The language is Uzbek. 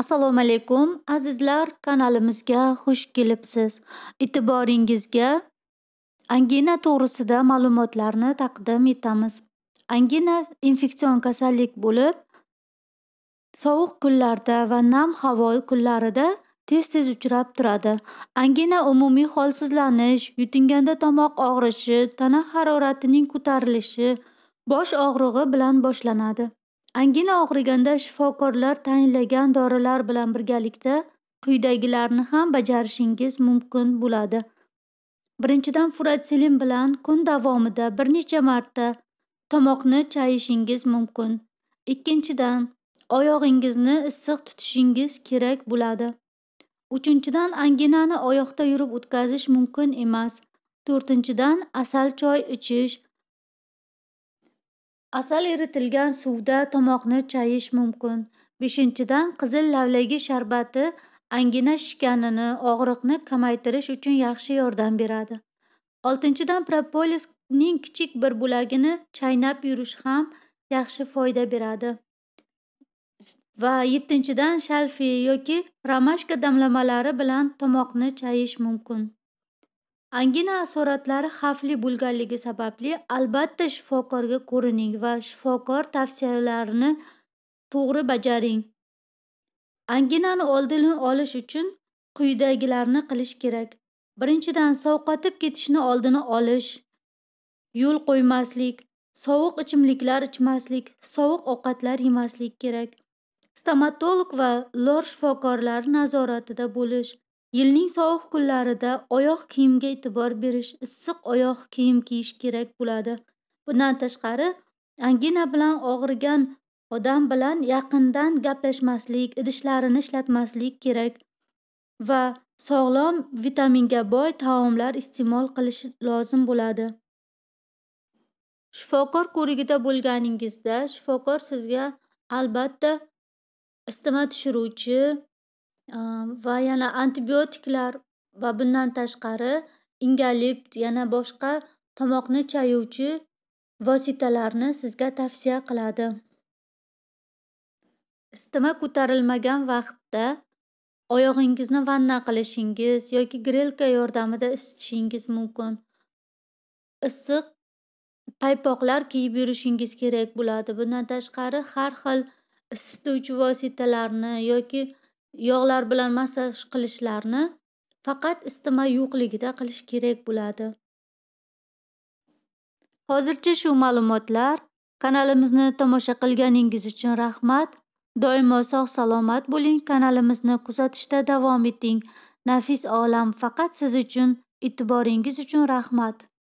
assalomu alaykum azizlar kanalimizga xush kelibsiz e'tiboringizga angina to'g'risida ma'lumotlarni taqdim etamiz angina infeksion kasallik bo'lib sovuq kunlarda va nam havo kunlarida tez tez uchrab turadi angina umumiy holsizlanish yutinganda tomoq og'rishi tana haroratining ko'tarilishi Bosh og'rig'i bilan boshlanadi. Angina og'riganda shifokorlar tayinlagan dorilar bilan birgalikda quyidagilarni ham bajarishingiz mumkin bo'ladi. Birinchidan, furatselin bilan kun davomida bir necha marta tomoqni chayishingiz mumkin. Ikkinchidan, oyog'ingizni issiq tutishingiz kerak bo'ladi. Uchinchidan, anginani oyoqda yurib o'tkazish mumkin emas. To'rtinchidan, asal choy ichish asal eritilgan suvda tomoqni chayish mumkin beshinchidan qizil lavlagi sharbati angina shikanini og'riqni kamaytirish uchun yaxshi yordam beradi oltinchidan propolisning kichik bir bo'lagini chaynab yurish ham yaxshi foyda beradi va yettinchidan shalfi yoki ramashka damlamalari bilan tomoqni chayish mumkin angina asoratlari xavfli bo'lganligi sababli albatta shifokorga ko'rining va shifokor tavsiyalarini to'g'ri bajaring anginani oldini olish uchun quyidagilarni qilish kerak birinchidan sovqotib ketishni oldini olish yo'l qo'ymaslik sovuq ichimliklar ichmaslik sovuq ovqatlar yemaslik kerak stomatolog va lor shifokorlari nazoratida bo'lish Yilning sovuq kunlarida oyoq kiyimga e'tibor berish, issiq oyoq kiyim kiyish kerak bo'ladi. Bundan tashqari, angina bilan og'rigan odam bilan yaqindan gaplashmaslik, idishlarini ishlatmaslik kerak va sog'lom vitaminga boy taomlar iste'mol qilish lozim bo'ladi. Shifokor ko'rigida bo'lganingizda, shifokor sizga albatta isitma tushiruvchi Ehm, va yana antibiotiklar va bundan tashqari ingalipt yana boshqa tomoqni chayuvchi vositalarni sizga tavsiya qiladi isitma ko'tarilmagan vaqtda oyog'ingizni vanna qilishingiz yoki grelka yordamida isitishingiz mumkin issiq paypoqlar kiyib yurishingiz kerak bo'ladi bundan tashqari har xil isituvchi vositalarni yoki yog'lar bilan massaj qilishlarni faqat isitma yo'qligida qilish kerak bo'ladi hozircha shu ma'lumotlar kanalimizni tomosha qilganingiz uchun rahmat doimo sog' salomat bo'ling kanalimizni kuzatishda davom eting nafis olam faqat siz uchun e'tiboringiz uchun rahmat